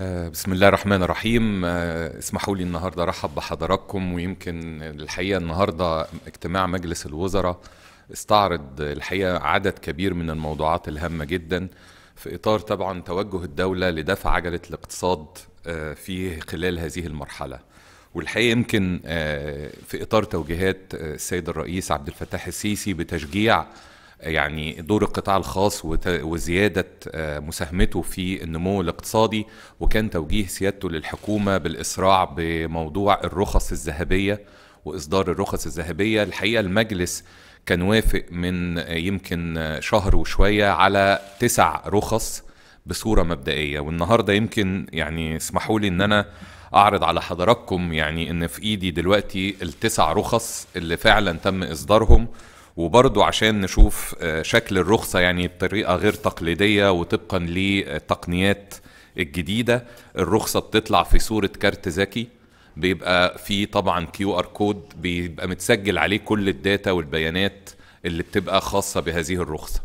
آه، بسم الله الرحمن الرحيم آه، اسمحوا لي النهارده ارحب بحضراتكم ويمكن الحقيقه النهارده اجتماع مجلس الوزراء استعرض الحقيقه عدد كبير من الموضوعات الهامه جدا في اطار طبعا توجه الدوله لدفع عجله الاقتصاد آه، في خلال هذه المرحله والحقيقه يمكن في اطار توجيهات السيد الرئيس عبد الفتاح السيسي بتشجيع يعني دور القطاع الخاص وزيادة آه، مساهمته في النمو الاقتصادي وكان توجيه سيادته للحكومة بالإسراع بموضوع الرخص الذهبية وإصدار الرخص الذهبية الحقيقة المجلس كان وافق من يمكن شهر وشوية على تسع رخص بصورة مبدئية والنهاردة يمكن يعني اسمحوا لي إن أنا اعرض على حضراتكم يعني ان في ايدي دلوقتي التسع رخص اللي فعلا تم اصدارهم وبرضو عشان نشوف آه، شكل الرخصة يعني بطريقة غير تقليدية وطبقا للتقنيات الجديدة الرخصة بتطلع في صورة كارت ذكي بيبقى فيه طبعا كيو ار كود بيبقى متسجل عليه كل الداتا والبيانات اللي بتبقى خاصة بهذه الرخصة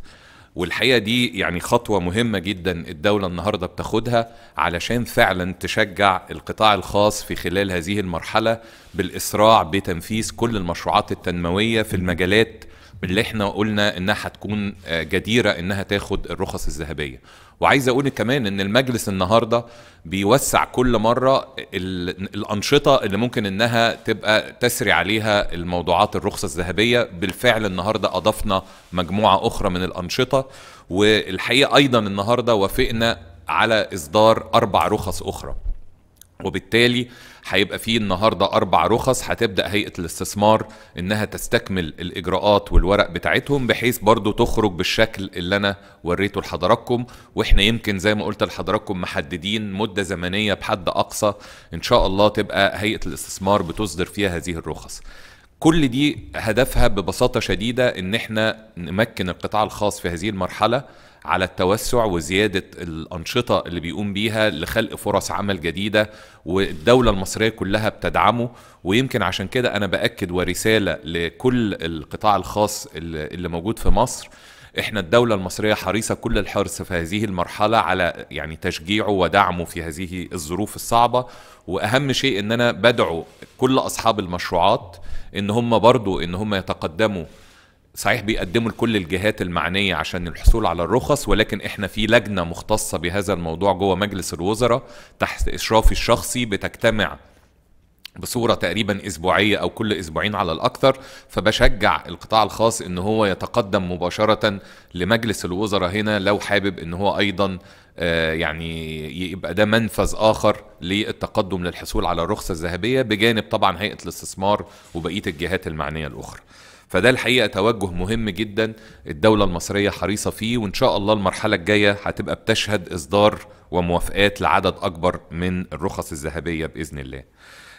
والحقيقه دي يعني خطوه مهمه جدا الدوله النهارده بتاخدها علشان فعلا تشجع القطاع الخاص في خلال هذه المرحله بالاسراع بتنفيذ كل المشروعات التنمويه في المجالات اللي احنا قلنا انها هتكون آه، جديره انها تاخد الرخص الذهبيه وعايز اقول كمان ان المجلس النهارده بيوسع كل مره الانشطه اللي ممكن انها تبقى تسري عليها الموضوعات الرخصه الذهبيه بالفعل النهارده اضفنا مجموعه اخرى من الانشطه والحقيقه ايضا النهارده وافقنا على اصدار اربع رخص اخرى وبالتالي هيبقى فيه النهارده اربع رخص هتبدا هيئه الاستثمار انها تستكمل الاجراءات والورق بتاعتهم بحيث برضو تخرج بالشكل اللي انا وريته لحضراتكم واحنا يمكن زي ما قلت لحضراتكم محددين مده زمنيه بحد اقصى ان شاء الله تبقى هيئه الاستثمار بتصدر فيها هذه الرخص كل دي هدفها ببساطه شديده ان احنا نمكن القطاع الخاص في هذه المرحله على التوسع وزياده الانشطه اللي بيقوم بيها لخلق فرص عمل جديده والدوله المصريه كلها بتدعمه ويمكن عشان كده انا باكد ورساله لكل القطاع الخاص اللي موجود في مصر احنا الدوله المصريه حريصه كل الحرص في هذه المرحله على يعني تشجيعه ودعمه في هذه الظروف الصعبه واهم شيء ان انا بدعو كل اصحاب المشروعات ان هم برضو ان هم يتقدموا صحيح بيقدموا لكل الجهات المعنية عشان الحصول على الرخص ولكن احنا في لجنة مختصة بهذا الموضوع جوه مجلس الوزراء تحت إشرافي الشخصي بتجتمع بصوره تقريبا اسبوعيه او كل اسبوعين على الاكثر فبشجع القطاع الخاص ان هو يتقدم مباشره لمجلس الوزراء هنا لو حابب ان هو ايضا آه، يعني يبقى ده منفذ اخر للتقدم للحصول على الرخصه الذهبيه بجانب طبعا هيئه الاستثمار وبقيه الجهات المعنيه الاخرى فده الحقيقه توجه مهم جدا الدوله المصريه حريصه فيه وان شاء الله المرحله الجايه هتبقى بتشهد اصدار وموافقات لعدد اكبر من الرخص الذهبيه باذن الله.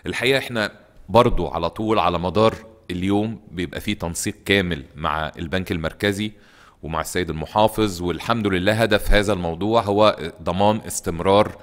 الحقيقه احنا برضو على طول على مدار اليوم بيبقى فيه تنسيق كامل مع البنك المركزي ومع السيد المحافظ والحمد لله هدف هذا الموضوع هو ضمان استمرار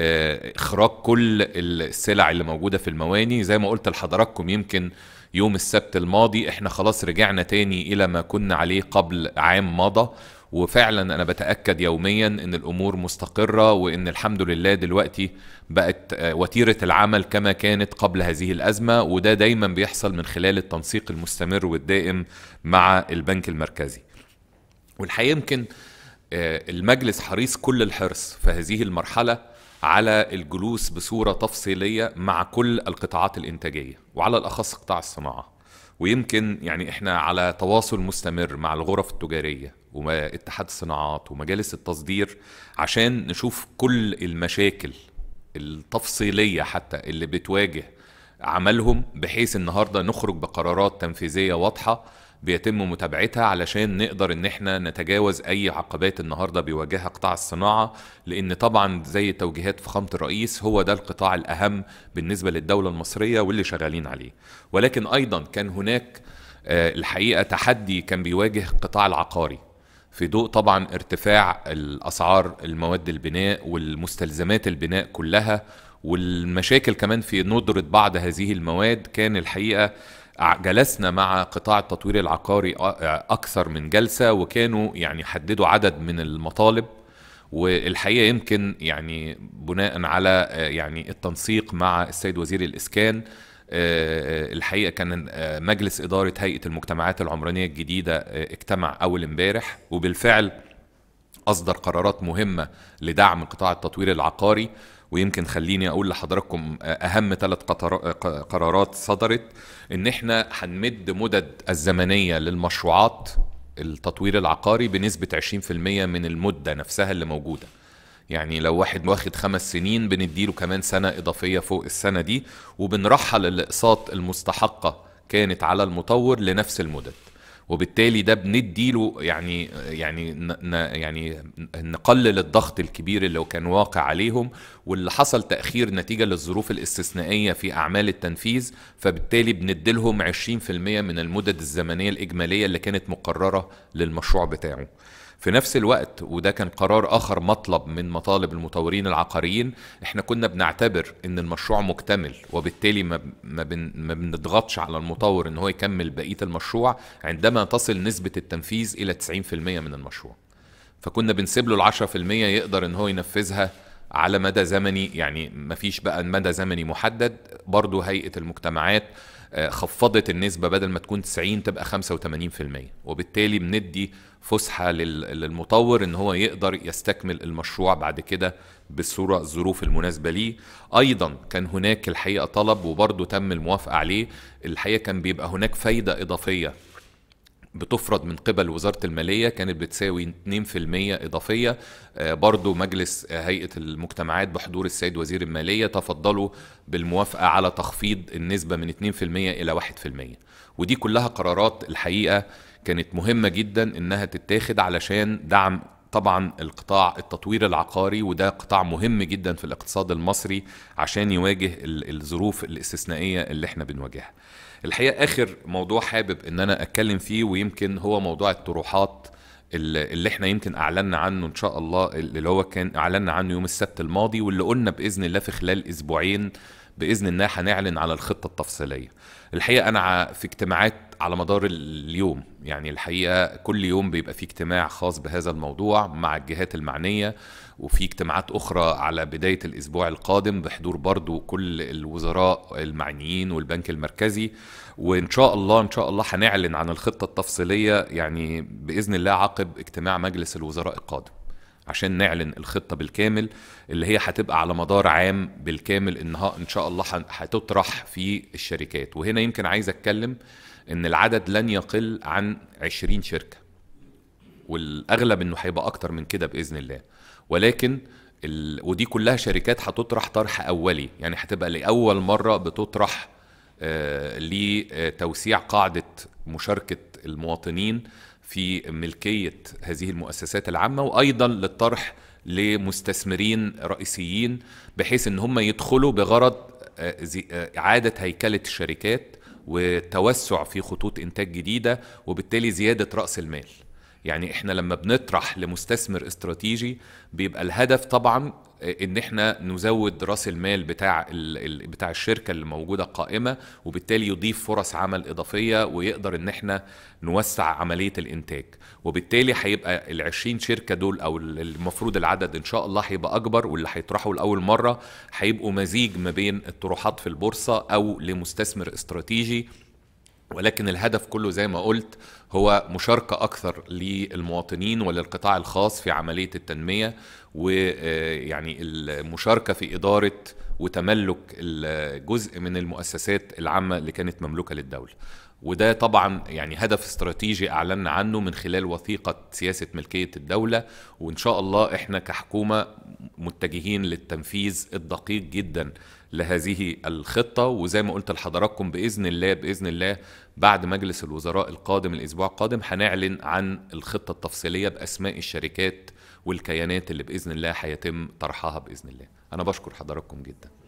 اخراج كل السلع اللي موجوده في المواني زي ما قلت لحضراتكم يمكن يوم السبت الماضي احنا خلاص رجعنا تاني الى ما كنا عليه قبل عام مضى وفعلا انا بتاكد يوميا ان الامور مستقره وان الحمد لله دلوقتي بقت آه، وتيره العمل كما كانت قبل هذه الازمه وده دايما بيحصل من خلال التنسيق المستمر والدائم مع البنك المركزي والحقيقه يمكن آه، المجلس حريص كل الحرص في هذه المرحله على الجلوس بصورة تفصيلية مع كل القطاعات الإنتاجية وعلى الأخص قطاع الصناعة ويمكن يعني إحنا على تواصل مستمر مع الغرف التجارية واتحاد الصناعات ومجالس التصدير عشان نشوف كل المشاكل التفصيلية حتى اللي بتواجه عملهم بحيث النهاردة نخرج بقرارات تنفيذية واضحة بيتم متابعتها علشان نقدر ان احنا نتجاوز اي عقبات النهارده بيواجهها قطاع الصناعه لان طبعا زي توجيهات فخامه الرئيس هو ده القطاع الاهم بالنسبه للدوله المصريه واللي شغالين عليه ولكن ايضا كان هناك آه، الحقيقه تحدي كان بيواجه القطاع العقاري في ضوء طبعا ارتفاع الاسعار المواد البناء والمستلزمات البناء كلها والمشاكل كمان في ندره بعض هذه المواد كان الحقيقه جلسنا مع قطاع التطوير العقاري اكثر من جلسه وكانوا يعني حددوا عدد من المطالب والحقيقه يمكن يعني بناء على آه، يعني التنسيق مع السيد وزير الاسكان آه، آه، الحقيقه كان مجلس اداره هيئه المجتمعات العمرانيه الجديده اجتمع اول امبارح وبالفعل اصدر قرارات مهمه لدعم قطاع التطوير العقاري ويمكن خليني اقول لحضراتكم آه، اهم ثلاث آه، قرارات صدرت ان احنا هنمد مدد الزمنيه للمشروعات التطوير العقاري بنسبه 20% من المده نفسها اللي موجوده يعني لو واحد واخد خمس سنين بنديله كمان سنة إضافية فوق السنة دي وبنرحل الأقساط المستحقة كانت على المطور لنفس المدد وبالتالي ده بنديله يعني يعني يعني نقلل الضغط الكبير اللي كان واقع عليهم واللي حصل تاخير نتيجه للظروف الاستثنائيه في اعمال التنفيذ فبالتالي بنديلهم 20% من المدد الزمنيه الاجماليه اللي كانت مقرره للمشروع بتاعه في نفس الوقت وده كان قرار اخر مطلب من مطالب المطورين العقاريين احنا كنا بنعتبر ان المشروع مكتمل وبالتالي ما ما بنضغطش على المطور ان هو يكمل بقيه المشروع عندما تصل نسبه التنفيذ الى 90% من المشروع فكنا بنسيب له ال 10% يقدر ان هو ينفذها على مدى زمني يعني ما فيش بقى مدى زمني محدد برضو هيئة المجتمعات آه، خفضت النسبة بدل ما تكون 90 تبقى 85% وبالتالي بندي فسحة للمطور ان هو يقدر يستكمل المشروع بعد كده بالصورة الظروف المناسبة ليه ايضا كان هناك الحقيقة طلب وبرضه تم الموافقة عليه الحقيقة كان بيبقى هناك فايدة اضافية بتفرض من قبل وزارة المالية كانت بتساوي 2% إضافية آه، برضو مجلس هيئة المجتمعات بحضور السيد وزير المالية تفضلوا بالموافقة على تخفيض النسبة من 2% إلى 1% ودي كلها قرارات الحقيقة كانت مهمة جدا إنها تتاخد علشان دعم طبعا القطاع التطوير العقاري وده قطاع مهم جدا في الاقتصاد المصري عشان يواجه الظروف الاستثنائية اللي احنا بنواجهها الحقيقه اخر موضوع حابب ان انا اتكلم فيه ويمكن هو موضوع الطروحات اللي احنا يمكن اعلنا عنه ان شاء الله اللي هو كان اعلنا عنه يوم السبت الماضي واللي قلنا باذن الله في خلال اسبوعين باذن الله هنعلن على الخطه التفصيليه الحقيقه انا في اجتماعات على مدار اليوم يعني الحقيقه كل يوم بيبقى في اجتماع خاص بهذا الموضوع مع الجهات المعنيه وفي اجتماعات اخرى على بدايه الاسبوع القادم بحضور برضو كل الوزراء المعنيين والبنك المركزي وان شاء الله ان شاء الله هنعلن عن الخطه التفصيليه يعني باذن الله عقب اجتماع مجلس الوزراء القادم عشان نعلن الخطة بالكامل اللي هي هتبقى على مدار عام بالكامل انها ان شاء الله هتطرح في الشركات وهنا يمكن عايز اتكلم ان العدد لن يقل عن 20 شركة والاغلب انه هيبقى اكتر من كده باذن الله ولكن ال... ودي كلها شركات هتطرح طرح اولي يعني هتبقى لاول مره بتطرح آه، لتوسيع قاعده مشاركه المواطنين في ملكيه هذه المؤسسات العامه وايضا للطرح لمستثمرين رئيسيين بحيث ان هم يدخلوا بغرض آه، آه، اعاده هيكله الشركات وتوسع في خطوط انتاج جديده وبالتالي زياده راس المال يعني احنا لما بنطرح لمستثمر استراتيجي بيبقى الهدف طبعا ان احنا نزود راس المال بتاع ال... بتاع الشركه اللي موجوده قائمه وبالتالي يضيف فرص عمل اضافيه ويقدر ان احنا نوسع عمليه الانتاج وبالتالي هيبقى ال 20 شركه دول او المفروض العدد ان شاء الله هيبقى اكبر واللي هيطرحوا لاول مره هيبقوا مزيج ما بين الطروحات في البورصه او لمستثمر استراتيجي ولكن الهدف كله زي ما قلت هو مشاركة أكثر للمواطنين وللقطاع الخاص في عملية التنمية ويعني آه، المشاركة في إدارة وتملك الجزء من المؤسسات العامة اللي كانت مملوكة للدولة وده طبعا يعني هدف استراتيجي اعلنا عنه من خلال وثيقه سياسه ملكيه الدوله وان شاء الله احنا كحكومه متجهين للتنفيذ الدقيق جدا لهذه الخطه وزي ما قلت لحضراتكم باذن الله باذن الله بعد مجلس الوزراء القادم الاسبوع القادم هنعلن عن الخطه التفصيليه باسماء الشركات والكيانات اللي باذن الله هيتم طرحها باذن الله انا بشكر حضراتكم جدا